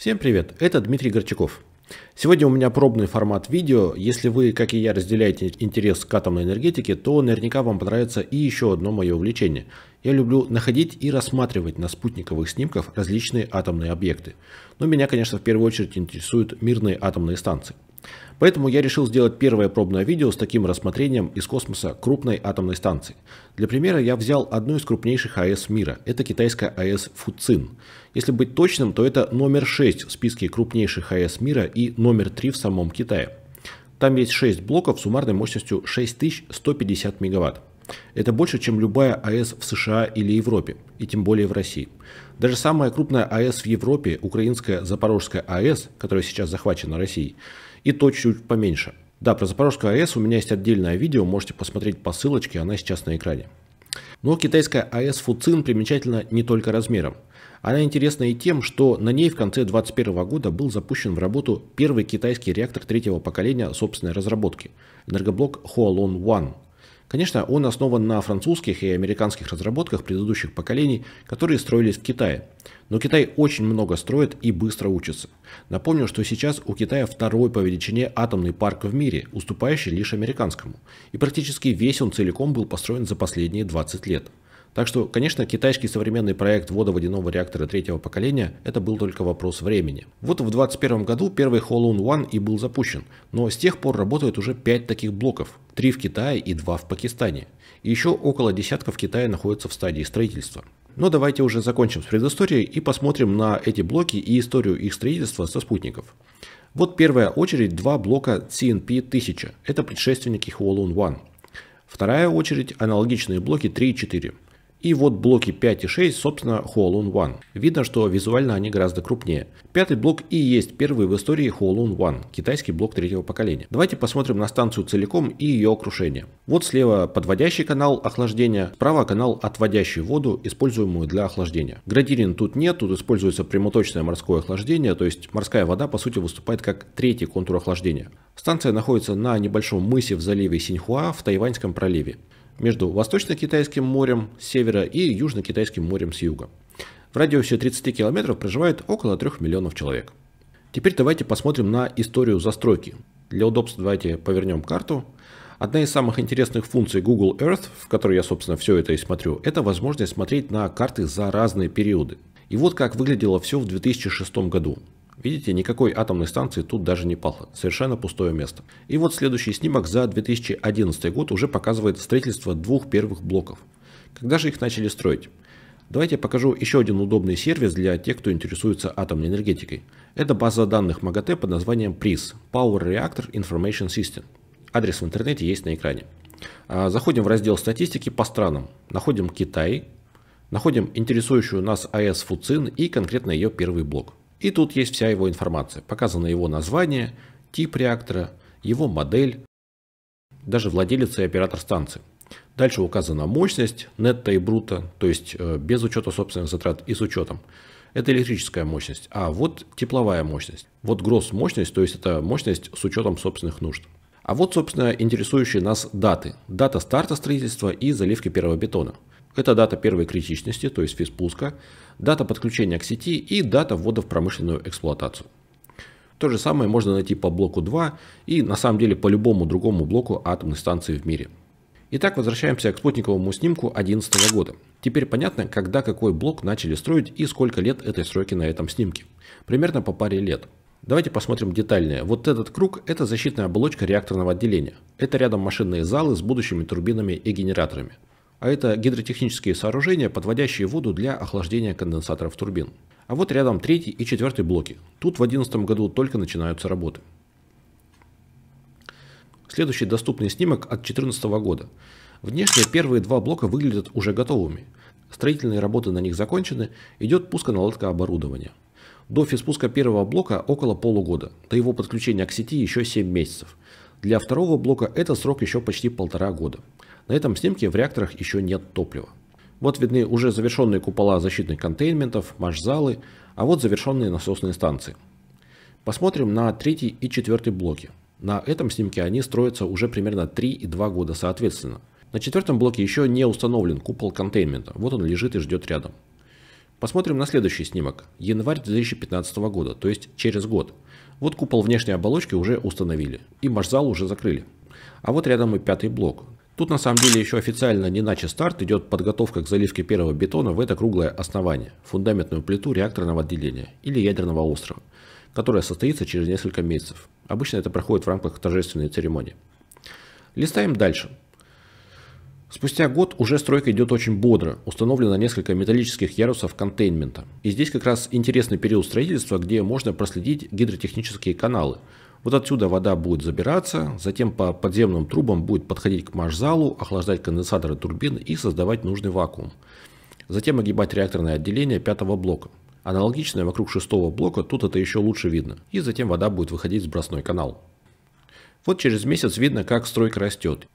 Всем привет, это Дмитрий Горчаков. Сегодня у меня пробный формат видео. Если вы, как и я, разделяете интерес к атомной энергетике, то наверняка вам понравится и еще одно мое увлечение. Я люблю находить и рассматривать на спутниковых снимках различные атомные объекты. Но меня, конечно, в первую очередь интересуют мирные атомные станции. Поэтому я решил сделать первое пробное видео с таким рассмотрением из космоса крупной атомной станции. Для примера я взял одну из крупнейших АЭС мира. Это китайская АЭС Фуцин. Если быть точным, то это номер 6 в списке крупнейших АЭС мира и номер 3 в самом Китае. Там есть 6 блоков с суммарной мощностью 6150 мегаватт. Это больше, чем любая АЭС в США или Европе, и тем более в России. Даже самая крупная АЭС в Европе, украинская Запорожская АЭС, которая сейчас захвачена Россией, и то чуть поменьше. Да, про Запорожскую АЭС у меня есть отдельное видео, можете посмотреть по ссылочке, она сейчас на экране. Но китайская АЭС Фуцин примечательна не только размером. Она интересна и тем, что на ней в конце 2021 года был запущен в работу первый китайский реактор третьего поколения собственной разработки – энергоблок Hualon-1, Конечно, он основан на французских и американских разработках предыдущих поколений, которые строились в Китае. Но Китай очень много строит и быстро учится. Напомню, что сейчас у Китая второй по величине атомный парк в мире, уступающий лишь американскому. И практически весь он целиком был построен за последние 20 лет. Так что, конечно, китайский современный проект водоводяного реактора третьего поколения – это был только вопрос времени. Вот в 2021 году первый hole 1 и был запущен, но с тех пор работают уже 5 таких блоков, 3 в Китае и 2 в Пакистане. И еще около десятка в Китае находятся в стадии строительства. Но давайте уже закончим с предысторией и посмотрим на эти блоки и историю их строительства со спутников. Вот первая очередь два блока CNP-1000, это предшественники Hole-on-One. Вторая очередь аналогичные блоки 3 и 4. И вот блоки 5 и 6, собственно, Hall on One. Видно, что визуально они гораздо крупнее. Пятый блок и есть первый в истории Hall on One, китайский блок третьего поколения. Давайте посмотрим на станцию целиком и ее окружение. Вот слева подводящий канал охлаждения, справа канал, отводящий воду, используемую для охлаждения. Градирин тут нет, тут используется прямоточное морское охлаждение, то есть морская вода по сути выступает как третий контур охлаждения. Станция находится на небольшом мысе в заливе Синьхуа в Тайваньском проливе между Восточно-Китайским морем с севера и Южно-Китайским морем с юга. В радиусе 30 километров проживает около 3 миллионов человек. Теперь давайте посмотрим на историю застройки. Для удобства давайте повернем карту. Одна из самых интересных функций Google Earth, в которой я, собственно, все это и смотрю, это возможность смотреть на карты за разные периоды. И вот как выглядело все в 2006 году. Видите, никакой атомной станции тут даже не пахло. Совершенно пустое место. И вот следующий снимок за 2011 год уже показывает строительство двух первых блоков. Когда же их начали строить? Давайте я покажу еще один удобный сервис для тех, кто интересуется атомной энергетикой. Это база данных МАГАТЭ под названием PRIS – Power Reactor Information System. Адрес в интернете есть на экране. А, заходим в раздел статистики по странам. Находим Китай, находим интересующую нас АЭС Фуцин и конкретно ее первый блок. И тут есть вся его информация. Показано его название, тип реактора, его модель, даже владелец и оператор станции. Дальше указана мощность нетто и бруто, то есть э, без учета собственных затрат и с учетом. Это электрическая мощность. А вот тепловая мощность. Вот гросс мощность, то есть это мощность с учетом собственных нужд. А вот, собственно, интересующие нас даты. Дата старта строительства и заливки первого бетона. Это дата первой критичности, то есть физпуска, дата подключения к сети и дата ввода в промышленную эксплуатацию. То же самое можно найти по блоку 2 и на самом деле по любому другому блоку атомной станции в мире. Итак, возвращаемся к спутниковому снимку 2011 года. Теперь понятно, когда какой блок начали строить и сколько лет этой стройки на этом снимке. Примерно по паре лет. Давайте посмотрим детальнее. Вот этот круг – это защитная оболочка реакторного отделения. Это рядом машинные залы с будущими турбинами и генераторами. А это гидротехнические сооружения, подводящие воду для охлаждения конденсаторов турбин. А вот рядом третий и четвертый блоки. Тут в 2011 году только начинаются работы. Следующий доступный снимок от 2014 года. Внешне первые два блока выглядят уже готовыми. Строительные работы на них закончены, идет пуск наладка оборудования. До физпуска первого блока около полугода, до его подключения к сети еще 7 месяцев. Для второго блока этот срок еще почти полтора года. На этом снимке в реакторах еще нет топлива. Вот видны уже завершенные купола защитных контейнментов, маш-залы, а вот завершенные насосные станции. Посмотрим на третий и четвертый блоки. На этом снимке они строятся уже примерно 3 и 2 года соответственно. На четвертом блоке еще не установлен купол контейнмента, вот он лежит и ждет рядом. Посмотрим на следующий снимок, январь 2015 года, то есть через год. Вот купол внешней оболочки уже установили, и машзал уже закрыли. А вот рядом и пятый блок, Тут на самом деле еще официально не начи старт, идет подготовка к заливке первого бетона в это круглое основание, фундаментную плиту реакторного отделения или ядерного острова, которая состоится через несколько месяцев. Обычно это проходит в рамках торжественной церемонии. Листаем дальше. Спустя год уже стройка идет очень бодро, установлено несколько металлических ярусов контейнмента. И здесь как раз интересный период строительства, где можно проследить гидротехнические каналы. Вот отсюда вода будет забираться, затем по подземным трубам будет подходить к маш-залу, охлаждать конденсаторы турбин и создавать нужный вакуум. Затем огибать реакторное отделение пятого блока. Аналогичное вокруг шестого блока, тут это еще лучше видно. И затем вода будет выходить в сбросной канал. Вот через месяц видно, как стройка растет.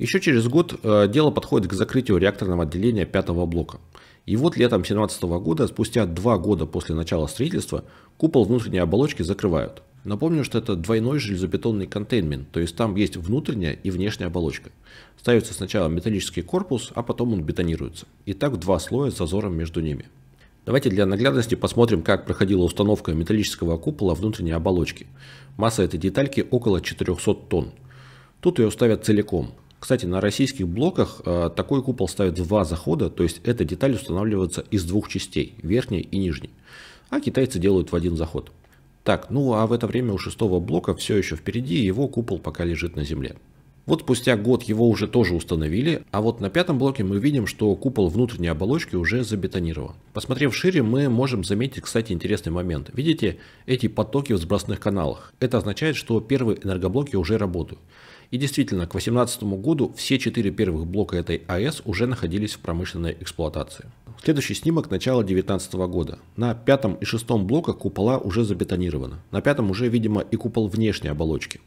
Еще через год э, дело подходит к закрытию реакторного отделения пятого блока. И вот летом 2017 года, спустя два года после начала строительства, купол внутренней оболочки закрывают. Напомню, что это двойной железобетонный контейнмент, то есть там есть внутренняя и внешняя оболочка. Ставится сначала металлический корпус, а потом он бетонируется. И так два слоя с зазором между ними. Давайте для наглядности посмотрим, как проходила установка металлического купола внутренней оболочки. Масса этой детальки около 400 тонн. Тут ее ставят целиком, кстати, на российских блоках э, такой купол ставят два захода, то есть эта деталь устанавливается из двух частей, верхней и нижней. А китайцы делают в один заход. Так, ну а в это время у шестого блока все еще впереди, его купол пока лежит на земле. Вот спустя год его уже тоже установили, а вот на пятом блоке мы видим, что купол внутренней оболочки уже забетонирован. Посмотрев шире, мы можем заметить, кстати, интересный момент. Видите эти потоки в сбросных каналах? Это означает, что первые энергоблоки уже работают. И действительно, к 2018 году все четыре первых блока этой АЭС уже находились в промышленной эксплуатации. Следующий снимок начала 2019 года. На пятом и шестом блоках купола уже забетонированы. На пятом уже, видимо, и купол внешней оболочки.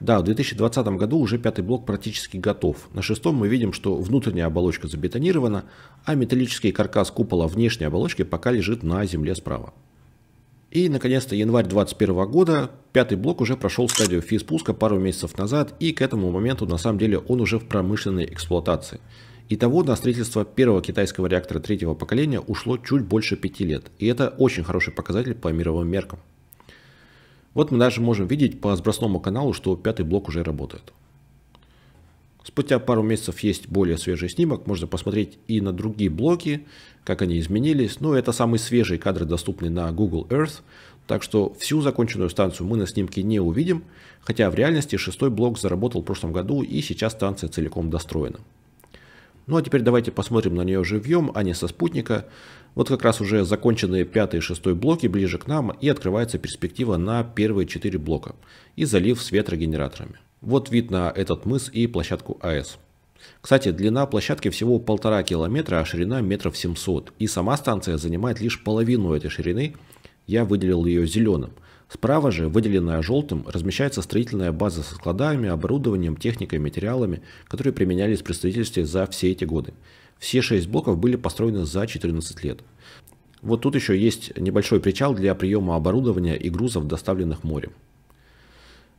Да, в 2020 году уже пятый блок практически готов. На шестом мы видим, что внутренняя оболочка забетонирована, а металлический каркас купола внешней оболочки пока лежит на земле справа. И, наконец-то, январь 2021 года, пятый блок уже прошел стадию физпуска пару месяцев назад, и к этому моменту, на самом деле, он уже в промышленной эксплуатации. Итого на строительство первого китайского реактора третьего поколения ушло чуть больше пяти лет, и это очень хороший показатель по мировым меркам. Вот мы даже можем видеть по сбросному каналу, что пятый блок уже работает. Спустя пару месяцев есть более свежий снимок, можно посмотреть и на другие блоки, как они изменились. Ну, это самые свежие кадры, доступные на Google Earth, так что всю законченную станцию мы на снимке не увидим, хотя в реальности шестой блок заработал в прошлом году и сейчас станция целиком достроена. Ну а теперь давайте посмотрим на нее живьем, а не со спутника. Вот как раз уже законченные пятый и шестой блоки ближе к нам и открывается перспектива на первые четыре блока и залив с ветрогенераторами. Вот вид на этот мыс и площадку АЭС. Кстати, длина площадки всего полтора километра, а ширина метров 700. И сама станция занимает лишь половину этой ширины. Я выделил ее зеленым. Справа же, выделенная желтым, размещается строительная база со складами, оборудованием, техникой, материалами, которые применялись при строительстве за все эти годы. Все шесть блоков были построены за 14 лет. Вот тут еще есть небольшой причал для приема оборудования и грузов, доставленных морем.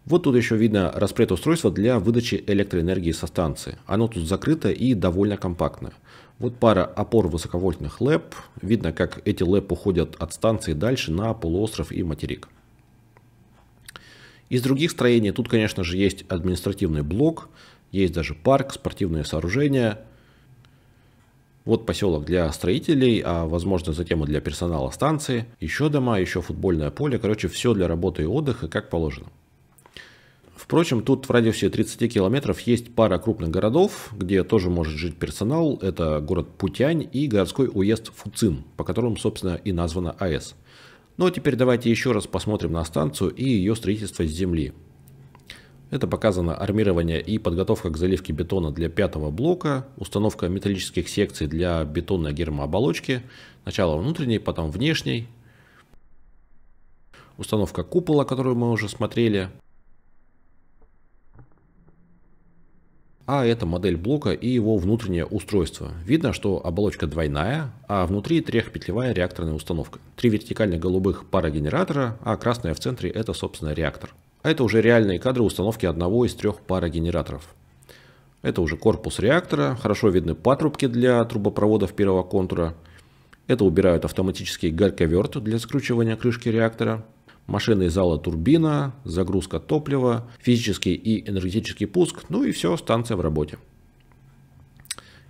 Вот тут еще видно распред устройство для выдачи электроэнергии со станции. Оно тут закрыто и довольно компактное. Вот пара опор высоковольтных ЛЭП. Видно, как эти ЛЭП уходят от станции дальше на полуостров и материк. Из других строений тут, конечно же, есть административный блок, есть даже парк, спортивные сооружения. Вот поселок для строителей, а возможно затем и для персонала станции. Еще дома, еще футбольное поле. Короче, все для работы и отдыха, как положено. Впрочем, тут в радиусе 30 километров есть пара крупных городов, где тоже может жить персонал. Это город Путянь и городской уезд Фуцин, по которому, собственно, и названа АЭС. Но ну, а теперь давайте еще раз посмотрим на станцию и ее строительство с земли. Это показано армирование и подготовка к заливке бетона для пятого блока, установка металлических секций для бетонной гермооболочки, начало внутренней, потом внешней, установка купола, которую мы уже смотрели, а это модель блока и его внутреннее устройство. Видно, что оболочка двойная, а внутри трехпетлевая реакторная установка. Три вертикально голубых парогенератора, а красная в центре это, собственно, реактор. А это уже реальные кадры установки одного из трех парогенераторов. Это уже корпус реактора, хорошо видны патрубки для трубопроводов первого контура. Это убирают автоматический горьковерт для скручивания крышки реактора. Машины из зала турбина, загрузка топлива, физический и энергетический пуск, ну и все, станция в работе.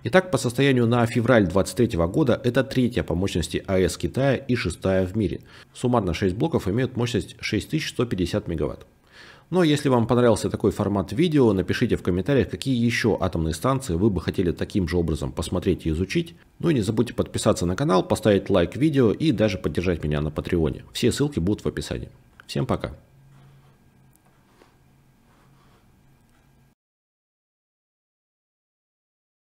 Итак, по состоянию на февраль 2023 года это третья по мощности АЭС Китая и шестая в мире. Суммарно 6 блоков имеют мощность 6150 мегаватт. Но если вам понравился такой формат видео, напишите в комментариях, какие еще атомные станции вы бы хотели таким же образом посмотреть и изучить. Ну и не забудьте подписаться на канал, поставить лайк видео и даже поддержать меня на Патреоне. Все ссылки будут в описании. Всем пока!